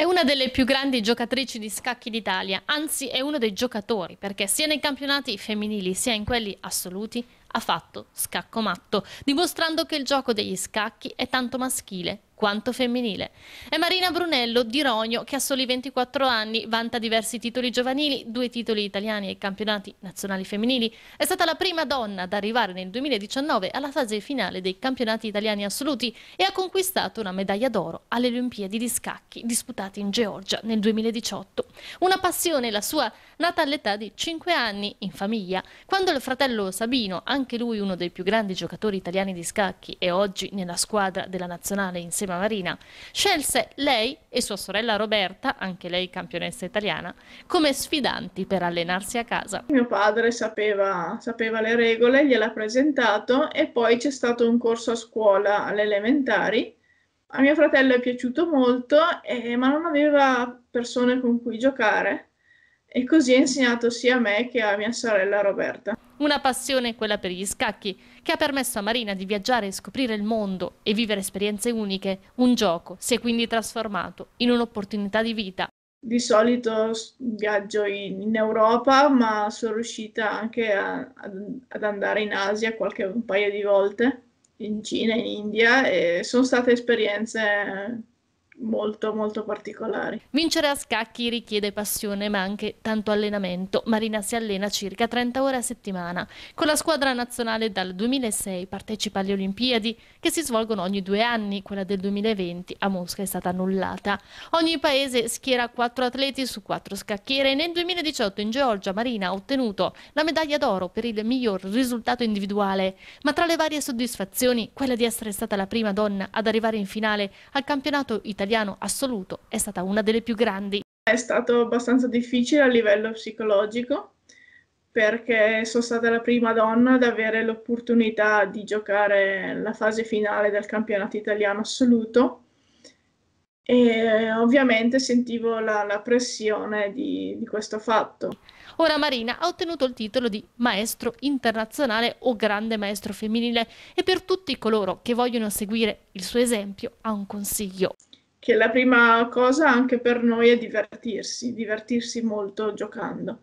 È una delle più grandi giocatrici di scacchi d'Italia, anzi è uno dei giocatori, perché sia nei campionati femminili sia in quelli assoluti ha fatto scacco matto, dimostrando che il gioco degli scacchi è tanto maschile quanto femminile. È Marina Brunello di Rogno che a soli 24 anni vanta diversi titoli giovanili, due titoli italiani ai campionati nazionali femminili. È stata la prima donna ad arrivare nel 2019 alla fase finale dei campionati italiani assoluti e ha conquistato una medaglia d'oro alle Olimpiadi di scacchi disputate in Georgia nel 2018. Una passione la sua nata all'età di 5 anni in famiglia, quando il fratello Sabino, anche anche lui uno dei più grandi giocatori italiani di scacchi e oggi nella squadra della nazionale insieme a Marina, scelse lei e sua sorella Roberta, anche lei campionessa italiana, come sfidanti per allenarsi a casa. Mio padre sapeva, sapeva le regole, gliel'ha presentato e poi c'è stato un corso a scuola alle elementari a mio fratello è piaciuto molto, eh, ma non aveva persone con cui giocare e così ha insegnato sia a me che a mia sorella Roberta. Una passione, quella per gli scacchi, che ha permesso a Marina di viaggiare e scoprire il mondo e vivere esperienze uniche. Un gioco si è quindi trasformato in un'opportunità di vita. Di solito viaggio in, in Europa, ma sono riuscita anche a, ad andare in Asia qualche un paio di volte, in Cina, in India, e sono state esperienze molto molto particolari. Vincere a scacchi richiede passione ma anche tanto allenamento. Marina si allena circa 30 ore a settimana. Con la squadra nazionale dal 2006 partecipa alle Olimpiadi che si svolgono ogni due anni, quella del 2020 a Mosca è stata annullata. Ogni paese schiera quattro atleti su quattro scacchiere e nel 2018 in Georgia Marina ha ottenuto la medaglia d'oro per il miglior risultato individuale, ma tra le varie soddisfazioni quella di essere stata la prima donna ad arrivare in finale al campionato italiano italiano assoluto, è stata una delle più grandi. È stato abbastanza difficile a livello psicologico perché sono stata la prima donna ad avere l'opportunità di giocare la fase finale del campionato italiano assoluto e ovviamente sentivo la, la pressione di, di questo fatto. Ora Marina ha ottenuto il titolo di maestro internazionale o grande maestro femminile e per tutti coloro che vogliono seguire il suo esempio ha un consiglio che la prima cosa anche per noi è divertirsi, divertirsi molto giocando.